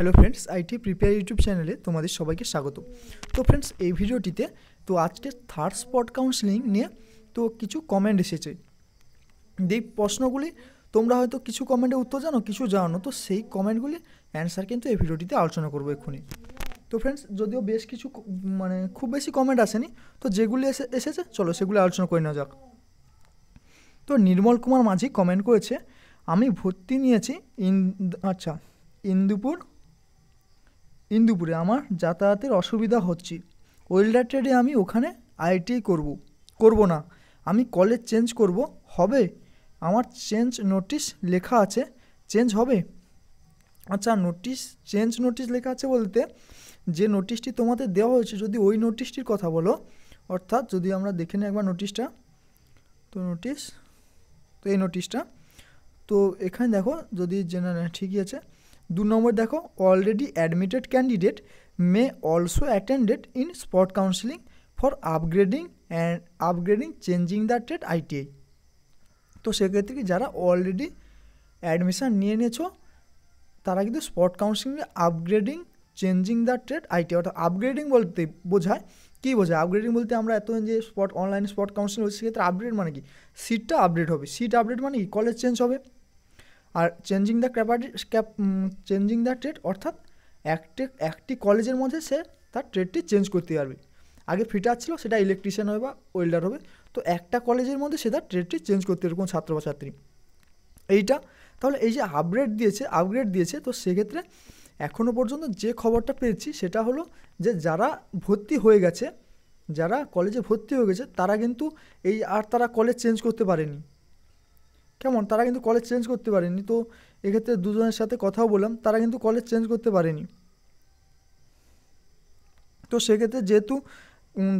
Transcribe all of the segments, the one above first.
hello friends IT prepare YouTube চ্যানেলে তোমাদের সবাইকে স্বাগত তো ফ্রেন্ডস এই ভিডিওটিতে তো আজকে থার্ড স্পট কাউন্সিলিং নিয়ে তো কিছু কমেন্ট এসেছে যেই প্রশ্নগুলি তোমরা হয়তো কিছু কমেন্টে উত্তর জানো কিছু জানো তো সেই কমেন্টগুলি অ্যান্সার কিন্তু এই ভিডিওটিতে আলোচনা করবো এক্ষুনি তো ফ্রেন্ডস যদিও বেশ কিছু মানে খুব বেশি কমেন্ট আসেনি তো যেগুলি এসে এসেছে চলো সেগুলি আলোচনা করে নেওয়া যাক তো নির্মল কুমার মাঝি কমেন্ট করেছে আমি ভর্তি নিয়েছি ইন আচ্ছা ইন্দুপুর ইন্দুপুরে আমার যাতায়াতের অসুবিধা হচ্ছে ওয়েল্ডার ট্রেডে আমি ওখানে আইটিআই করব করব না আমি কলেজ চেঞ্জ করব হবে আমার চেঞ্জ নোটিশ লেখা আছে চেঞ্জ হবে আচ্ছা নোটিশ চেঞ্জ নোটিশ লেখা আছে বলতে যে নোটিশটি তোমাদের দেওয়া হয়েছে যদি ওই নোটিশটির কথা বলো অর্থাৎ যদি আমরা দেখে নিই একবার নোটিশটা তো নোটিশ তো এই নোটিশটা তো এখানে দেখো যদি জেনারেল ঠিকই আছে দু নম্বর দেখো already admitted candidate may also attended in spot counselling for upgrading and upgrading changing the trade ITI তো সেক্ষেত্রে কি যারা অলরেডি অ্যাডমিশান নিয়ে নিয়েছো তারা কিন্তু স্পট কাউন্সিলিংয়ে upgrading changing the trade IT অর্থাৎ আপগ্রেডিং বলতে বোঝায় কী বোঝায় আপগ্রেডিং বলতে আমরা এত যে স্পট অনলাইন স্পট কাউন্সিলিং হচ্ছে সেক্ষেত্রে আপগ্রেড মানে কি সিটটা আপডেট হবে সিট আপডেট মানে কি কলেজ চেঞ্জ হবে আর চেঞ্জিং দ্য ক্যাপাটি ক্যাপ চেঞ্জিং দ্য ট্রেড অর্থাৎ একটি একটি কলেজের মধ্যে সে তার ট্রেডটি চেঞ্জ করতে পারবে আগে ফিটার ছিল সেটা ইলেকট্রিশিয়ান হবে বা ওয়েল্ডার হবে তো একটা কলেজের মধ্যে সে তার ট্রেডটি চেঞ্জ করতে পারবে কোনো ছাত্র বা ছাত্রী এইটা তাহলে এই যে আপগ্রেড দিয়েছে আপগ্রেড দিয়েছে তো সেক্ষেত্রে এখনও পর্যন্ত যে খবরটা পেয়েছি সেটা হলো যে যারা ভর্তি হয়ে গেছে যারা কলেজে ভর্তি হয়ে গেছে তারা কিন্তু এই আর তারা কলেজ চেঞ্জ করতে পারেনি কেমন তারা কিন্তু কলেজ চেঞ্জ করতে পারেনি তো এক্ষেত্রে দুজনের সাথে কথাও বললাম তারা কিন্তু কলেজ চেঞ্জ করতে পারেনি তো সেক্ষেত্রে যেহেতু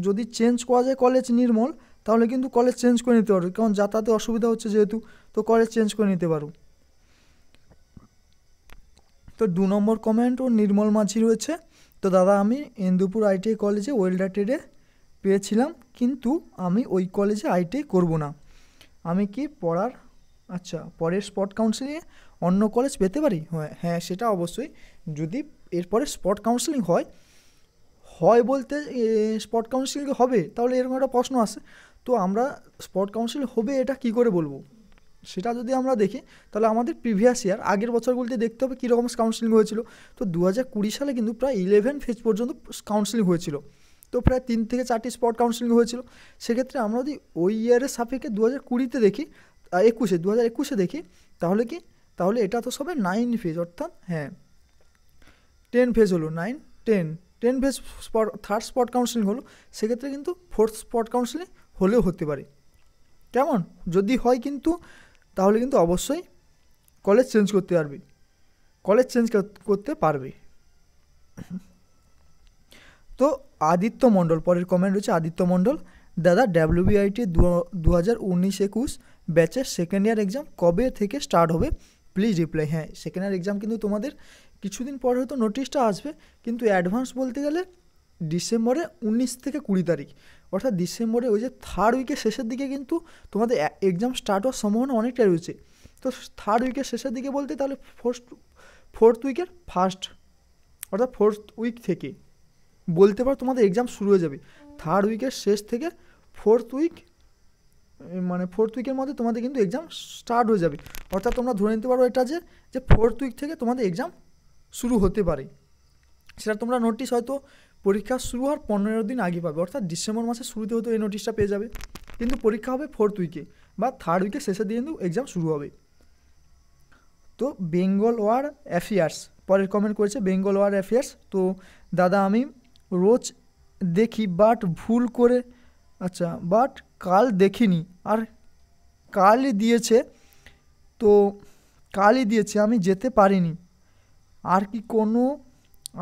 যদি চেঞ্জ করা যায় কলেজ নির্মল তাহলে কিন্তু কলেজ চেঞ্জ করে নিতে পারো কারণ যাতায়াতে অসুবিধা হচ্ছে যেহেতু তো কলেজ চেঞ্জ করে নিতে পারো তো দু নম্বর কমেন্ট ও নির্মল মাঝি রয়েছে তো দাদা আমি ইন্দুপুর আইটিআই কলেজে ওয়েল্ডার ট্রেডে পেয়েছিলাম কিন্তু আমি ওই কলেজে আইটিআই করব না আমি কি পড়ার আচ্ছা পরের স্পট কাউন্সিলিংয়ে অন্য কলেজ পেতে পারি হ্যাঁ হ্যাঁ সেটা অবশ্যই যদি এরপরে স্পট কাউন্সিলিং হয় হয় বলতে স্পট কাউন্সিলিং হবে তাহলে এরকম একটা প্রশ্ন আসে তো আমরা স্পট কাউন্সিল হবে এটা কি করে বলবো সেটা যদি আমরা দেখি তাহলে আমাদের প্রিভিয়াস ইয়ার আগের বছরগুলিতে দেখতে হবে কীরকম কাউন্সিলিং হয়েছিল তো দু কুড়ি সালে কিন্তু প্রায় ইলেভেন ফেজ পর্যন্ত কাউন্সিলিং হয়েছিল তো প্রায় তিন থেকে চারটি স্পট কাউন্সিলিং হয়েছিল সেক্ষেত্রে আমরা যদি ওই ইয়ারের সাপেক্ষে দু হাজার কুড়িতে দেখি একুশে দু হাজার একুশে দেখি তাহলে কি তাহলে এটা তো সবে নাইন ফেজ অর্থাৎ হ্যাঁ টেন ফেজ হলো nine ten ten phase spot third spot counselling হলো সেক্ষেত্রে কিন্তু ফোর্থ স্পট কাউন্সিলিং হলেও হতে পারে কেমন যদি হয় কিন্তু তাহলে কিন্তু অবশ্যই কলেজ চেঞ্জ করতে পারবে কলেজ চেঞ্জ করতে পারবে তো আদিত্য মণ্ডল পরের কমেন্ট রয়েছে আদিত্য মণ্ডল দাদা ডাব্লিউবিআইটি দু হাজার উনিশ একুশ ব্যাচ সেকেন্ড ইয়ার एग्जाम কবে থেকে স্টার্ট হবে প্লিজ রিপ্লাই হ্যাঁ সেকেন্ড ইয়ার एग्जाम কিন্তু তোমাদের কিছুদিন পর হয়তো নোটিশটা আসবে কিন্তু অ্যাডভান্স বলতে গেলে ডিসেম্বরে 19 থেকে 20 তারিখ অর্থাৎ ডিসেম্বরে ওই যে থার্ড উইকের শেষের দিকে কিন্তু তোমাদের एग्जाम স্টার্ট হওয়ার সম্ভাবনা অনেক দেরি আছে তো থার্ড উইকের শেষের দিকে বলতে তাহলে फोर्थ फोर्थ উইকের ফার্স্ট অর্থাৎ फोर्थ উইক থেকে বলতে পার তোমাদের एग्जाम শুরু হয়ে যাবে থার্ড উইকের শেষ থেকে फोर्थ উইক মানে ফোর্থ উইকের মধ্যে তোমাদের কিন্তু এক্সাম স্টার্ট হয়ে যাবে অর্থাৎ তোমরা ধরে নিতে পারো এটা যে যে ফোর্থ উইক থেকে তোমাদের এক্সাম শুরু হতে পারে সেটা তোমরা নোটিশ হয়তো পরীক্ষা শুরু হওয়ার পনেরো দিন আগে পাবে অর্থাৎ ডিসেম্বর মাসের শুরুতে হয়তো এই নোটিশটা পেয়ে যাবে কিন্তু পরীক্ষা হবে ফোর্থ উইকে বা থার্ড উইকে শেষের দিয়ে কিন্তু এক্সাম শুরু হবে তো বেঙ্গল ওয়ার অ্যাফেয়ার্স পরের কমেন্ট করেছে বেঙ্গল ওয়ার অ্যাফেয়ার্স তো দাদা আমি রোজ দেখি বাট ভুল করে আচ্ছা বাট কাল দেখিনি আর কালই দিয়েছে তো কালই দিয়েছে আমি যেতে পারিনি আর কি কোনো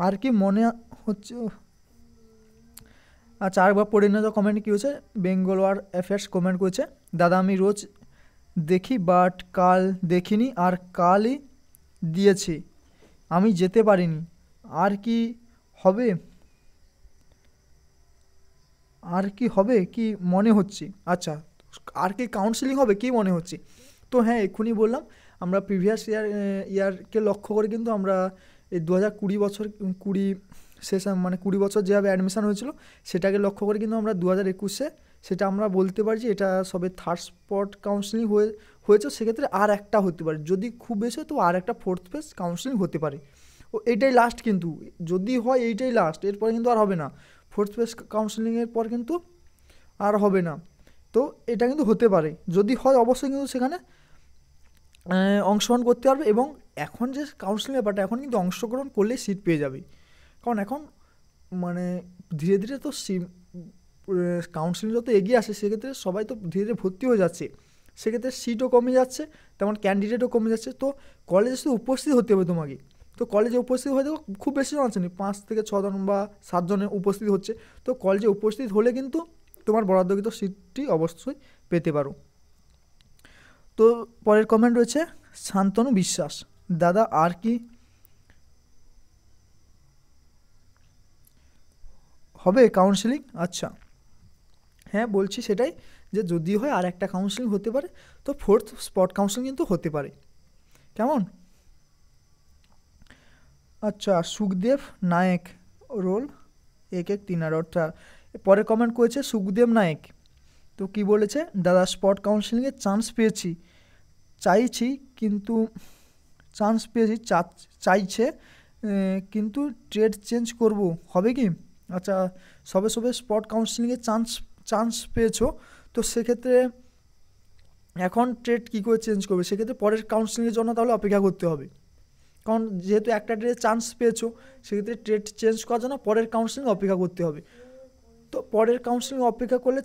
আর কি মনে হচ্ছে আচ্ছা আরেকবার পড়ে নেওয়া কমেন্ট কী হয়েছে বেঙ্গল ওয়ার অ্যাফেয়ার্স কমেন্ট করেছে দাদা আমি রোজ দেখি বাট কাল দেখিনি আর কালই দিয়েছে আমি যেতে পারিনি আর কি হবে আর কি হবে কি মনে হচ্ছে আচ্ছা আর কি কাউন্সিলিং হবে কি মনে হচ্ছে তো হ্যাঁ এক্ষুনি বললাম আমরা প্রিভিয়াস ইয়ার ইয়ারকে লক্ষ্য করে কিন্তু আমরা এই দু হাজার কুড়ি বছর কুড়ি শেষ মানে কুড়ি বছর যেভাবে অ্যাডমিশান হয়েছিল সেটাকে লক্ষ্য করে কিন্তু আমরা দু হাজার একুশে সেটা আমরা বলতে পারি যে এটা সবে থার্ড স্পট কাউন্সিলিং হয়ে হয়েছে সেক্ষেত্রে আর একটা হতে পারে যদি খুব বেশি হয় তো আর একটা ফোর্থ ফেজ কাউন্সিলিং হতে পারে ও এটাই লাস্ট কিন্তু যদি হয় এইটাই লাস্ট এরপরে কিন্তু আর হবে না ফোর্থ ফেজ কাউন্সেলিংয়ের পর কিন্তু আর হবে না তো এটা কিন্তু হতে পারে যদি হয় অবশ্যই কিন্তু সেখানে অংশগ্রহণ করতে পারবে এবং এখন যে কাউন্সিলিং ব্যাপারটা এখন কিন্তু অংশগ্রহণ করলে সিট পেয়ে যাবে কারণ এখন মানে ধীরে ধীরে তো কাউন্সেলিং যত এগিয়ে আসে সেক্ষেত্রে সবাই তো ধীরে ধীরে ভর্তি হয়ে যাচ্ছে সেক্ষেত্রে সিটও কমে যাচ্ছে তেমন ক্যান্ডিডেটও কমে যাচ্ছে তো কলেজে শুধু উপস্থিত হতে হবে তোমাকে তো কলেজে উপস্থিত হয়ে দেখো খুব বেশি জন আসেনি পাঁচ থেকে ছজন বা সাতজনে উপস্থিত হচ্ছে তো কলেজে উপস্থিত হলে কিন্তু তোমার বরাদ্দকৃত সিটটি অবশ্যই পেতে পারো তো পরের কমেন্ট রয়েছে শান্তনু বিশ্বাস দাদা আর কি হবে কাউন্সিলিং আচ্ছা হ্যাঁ বলছি সেটাই যে যদি হয় আর একটা কাউন্সিলিং হতে পারে তো ফোর্থ স্পট কাউন্সিলিং কিন্তু হতে পারে কেমন আচ্ছা সুখদেব নায়েক রোল এক এক তিন আর অর্থাৎ পরে কমেন্ট করেছে সুখদেব নায়েক তো কি বলেছে দাদা স্পট কাউন্সিলিংয়ে চান্স পেয়েছি চাইছি কিন্তু চান্স পেয়েছি চাইছে কিন্তু ট্রেড চেঞ্জ করব হবে কি আচ্ছা সবে সবে স্পট কাউন্সিলিংয়ে চান্স চান্স পেয়েছো তো সেক্ষেত্রে এখন ট্রেড কী করে চেঞ্জ করবে সেক্ষেত্রে পরের কাউন্সিলিংয়ের জন্য তাহলে অপেক্ষা করতে হবে কারণ যেহেতু একটা ডেটে চান্স পেয়েছো সেক্ষেত্রে ট্রেড চেঞ্জ করার জন্য পরের কাউন্সিলিং অপেক্ষা করতে হবে তো পরের কাউন্সিলিং অপেক্ষা করলে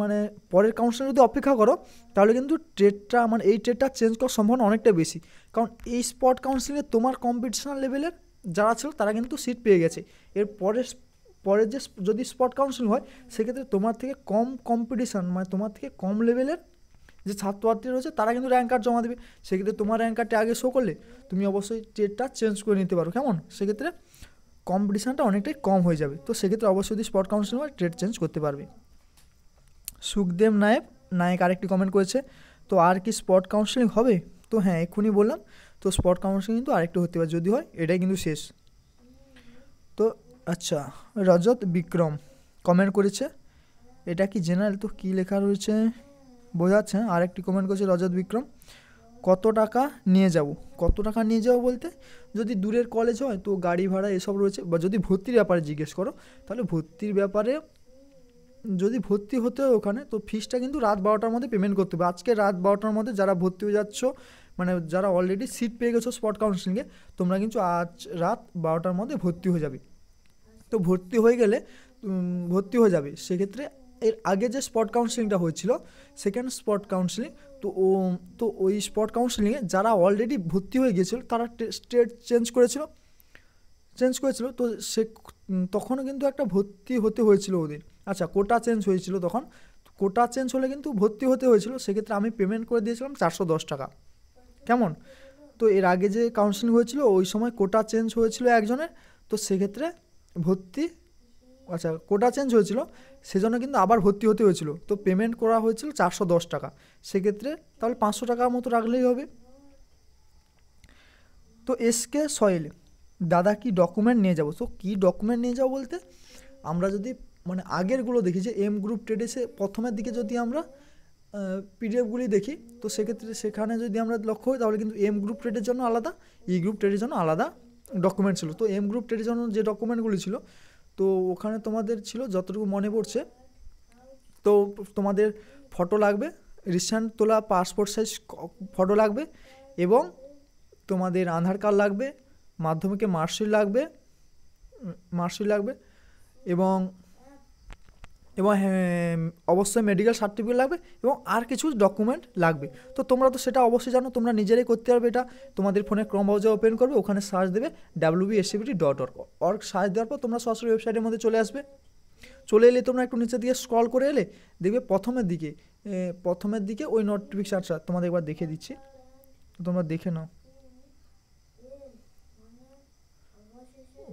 মানে পরের কাউন্সিলিং যদি অপেক্ষা করো তাহলে কিন্তু ট্রেডটা মানে এই ট্রেডটা চেঞ্জ করার সম্ভাবনা অনেকটা বেশি কারণ এই স্পট কাউন্সিলিংয়ে তোমার কম্পিটিশনাল লেভেলের যারা ছিল তারা কিন্তু সিট পেয়ে গেছে এর পরের পরের যে যদি স্পট কাউন্সিলিং হয় সেক্ষেত্রে তোমার থেকে কম কম্পিটিশান মানে তোমার থেকে কম লেভেলের যে ছাত্রছাত্রী রয়েছে তারা কিন্তু র্যাঙ্ক কার্ড জমা দেবে সেক্ষেত্রে তোমার র্যাঙ্ক কার্ডটা আগে শো করলে তুমি অবশ্যই টেটটা চেঞ্জ করে নিতে পারো কেমন সেক্ষেত্রে কম্পিটিশানটা অনেকটাই কম হয়ে যাবে তো সেক্ষেত্রে অবশ্যই যদি স্পট কাউন্সিলিং হয় ট্রেড চেঞ্জ করতে পারবে সুখদেব নায়েব নায়ক আরেকটি কমেন্ট করেছে তো আর কি স্পট কাউন্সিলিং হবে তো হ্যাঁ এক্ষুনি বললাম তো স্পট কাউন্সিলিং কিন্তু আরেকটু হতে পারে যদি হয় এটাই কিন্তু শেষ তো আচ্ছা রজত বিক্রম কমেন্ট করেছে এটা কি জেনারেল তো কী লেখা রয়েছে বোঝাচ্ছে না আরেকটি কমেন্ট করছে রজত বিক্রম কত টাকা নিয়ে যাব কত টাকা নিয়ে যাবো বলতে যদি দূরের কলেজ হয় তো গাড়ি ভাড়া এসব রয়েছে বা যদি ভর্তির ব্যাপারে জিজ্ঞেস করো তাহলে ভর্তির ব্যাপারে যদি ভর্তি হতে হয় ওখানে তো ফিসটা কিন্তু রাত বারোটার মধ্যে পেমেন্ট করতে হবে আজকে রাত বারোটার মধ্যে যারা ভর্তি হয়ে যাচ্ছ মানে যারা অলরেডি সিট পেয়ে গেছো স্পট কাউন্সিলিংয়ে তোমরা কিন্তু আজ রাত বারোটার মধ্যে ভর্তি হয়ে যাবে তো ভর্তি হয়ে গেলে ভর্তি হয়ে যাবে সেক্ষেত্রে এর আগে যে স্পট কাউন্সিলিংটা হয়েছিল সেকেন্ড স্পট কাউন্সিলিং তো ও তো ওই স্পট কাউন্সিলিংয়ে যারা অলরেডি ভর্তি হয়ে গিয়েছিল তারা স্টেট চেঞ্জ করেছিল চেঞ্জ করেছিল তো সে তখনও কিন্তু একটা ভর্তি হতে হয়েছিল ওদের আচ্ছা কোটা চেঞ্জ হয়েছিল তখন কোটা চেঞ্জ হলে কিন্তু ভর্তি হতে হয়েছিল সেক্ষেত্রে আমি পেমেন্ট করে দিয়েছিলাম চারশো দশ টাকা কেমন তো এর আগে যে কাউন্সিলিং হয়েছিল ওই সময় কোটা চেঞ্জ হয়েছিল একজনের তো সেক্ষেত্রে ভর্তি আচ্ছা কোটা চেঞ্জ হয়েছিল সেজন্য কিন্তু আবার ভর্তি হতে হয়েছিল তো পেমেন্ট করা হয়েছিল চারশো দশ টাকা সেক্ষেত্রে তাহলে পাঁচশো টাকার মতো রাখলেই হবে তো এসকে সয়েল দাদা কি ডকুমেন্ট নিয়ে যাবো তো কী ডকুমেন্ট নিয়ে যাবো বলতে আমরা যদি মানে আগেরগুলো দেখি যে এম গ্রুপ ট্রেডেসে প্রথমের দিকে যদি আমরা পিডিএফগুলি দেখি তো সেক্ষেত্রে সেখানে যদি আমরা লক্ষ্য হই তাহলে কিন্তু এম গ্রুপ ট্রেডের জন্য আলাদা ই গ্রুপ ট্রেডের জন্য আলাদা ডকুমেন্ট ছিল তো এম গ্রুপ ট্রেডের জন্য যে ডকুমেন্টগুলি ছিল তো ওখানে তোমাদের ছিল যতটুকু মনে পড়ছে তো তোমাদের ফটো লাগবে রিসেন্ট তোলা পাসপোর্ট সাইজ ফটো লাগবে এবং তোমাদের আধার কার্ড লাগবে মাধ্যমিকে মার্কশিট লাগবে মার্কশিট লাগবে এবং এবং অবশ্যই মেডিকেল সার্টিফিকেট লাগবে এবং আর কিছু ডকুমেন্ট লাগবে তো তোমরা তো সেটা অবশ্যই জানো তোমরা নিজেরাই করতে পারবে এটা তোমাদের ফোনে ক্রম ব্রাউজার ওপেন করবে ওখানে সার্চ দেবে এসিবিটি ডট অর্গ সার্চ দেওয়ার পর তোমরা সরাসরি ওয়েবসাইটের মধ্যে চলে আসবে চলে এলে তোমরা একটু নিচে দিয়ে স্ক্রল করে এলে দেখবে প্রথমের দিকে প্রথমের দিকে ওই নোটিফিকেশানটা তোমাদের একবার দেখে দিচ্ছি তোমরা দেখে নাও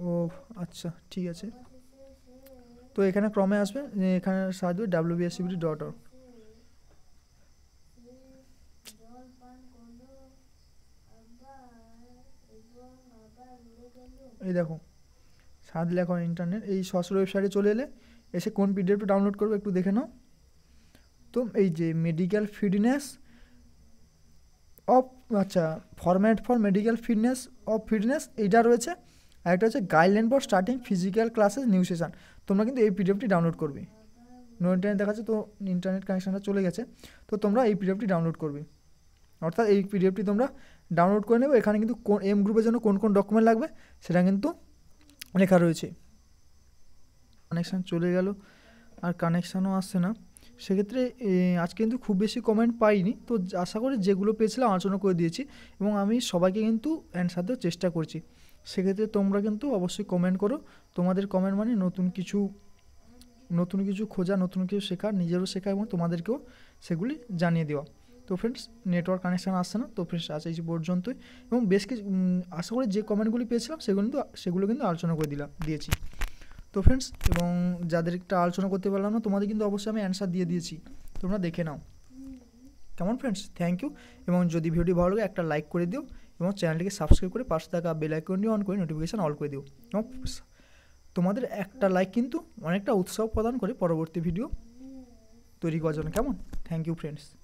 ও আচ্ছা ঠিক আছে তো এখানে ক্রমে আসবে এখানে সাহায্য ডাব্লিউ বিএসসিবিটি ডট অর্গ এই দেখো সাদ এখন ইন্টারনেট এই সশ্র ওয়েবসাইটে চলে এলে এসে কোন পিডিএফটা ডাউনলোড করবে একটু দেখে নাও তো এই যে মেডিকেল ফিটনেস অফ আচ্ছা format for medical fitness of fitness এইটা রয়েছে আর হচ্ছে guideline for starting physical classes new session তোমরা কিন্তু এই পিডিএফটি ডাউনলোড করবে নো ইন্টারনেট দেখাচ্ছে তো ইন্টারনেট কানেকশানটা চলে গেছে তো তোমরা এই পিডিএফটি ডাউনলোড করবে অর্থাৎ এই পিডিএফটি তোমরা ডাউনলোড করে নেবে এখানে কিন্তু কোন এম গ্রুপের জন্য কোন কোন ডকুমেন্ট লাগবে সেটা কিন্তু লেখা রয়েছে কানেকশান চলে গেল আর কানেকশানও আসছে না সেক্ষেত্রে আজকে কিন্তু খুব বেশি কমেন্ট পাইনি তো আশা করি যেগুলো পেয়েছিলাম আলোচনা করে দিয়েছি এবং আমি সবাইকে কিন্তু অ্যান্সার দেওয়ার চেষ্টা করছি সেক্ষেত্রে তোমরা কিন্তু অবশ্যই কমেন্ট করো তোমাদের কমেন্ট মানে নতুন কিছু নতুন কিছু খোঁজা নতুন কিছু শেখা নিজেরও শেখা এবং তোমাদেরকেও সেগুলি জানিয়ে দেওয়া তো ফ্রেন্ডস নেটওয়ার্ক কানেকশান আসছে না তো ফ্রেন্ডস আছে এই পর্যন্তই এবং বেশ কিছু আশা করি যে কমেন্টগুলি পেয়েছিলাম সেগুলো কিন্তু সেগুলো কিন্তু আলোচনা করে দিলাম দিয়েছি তো ফ্রেন্ডস এবং যাদেরটা আলোচনা করতে পারলাম না তোমাদের কিন্তু অবশ্যই আমি অ্যান্সার দিয়ে দিয়েছি তোমরা দেখে নাও কেমন ফ্রেন্ডস থ্যাংক ইউ এবং যদি ভিডিওটি ভালো লাগে একটা লাইক করে দিও এবং চ্যানেলটিকে সাবস্ক্রাইব করে পাশে থাকা বেল আইকনটি অন করে নোটিফিকেশান অল করে দিও এবং তোমাদের একটা লাইক কিন্তু অনেকটা উৎসাহ প্রদান করে পরবর্তী ভিডিও তৈরি করার জন্য কেমন থ্যাংক ইউ ফ্রেন্ডস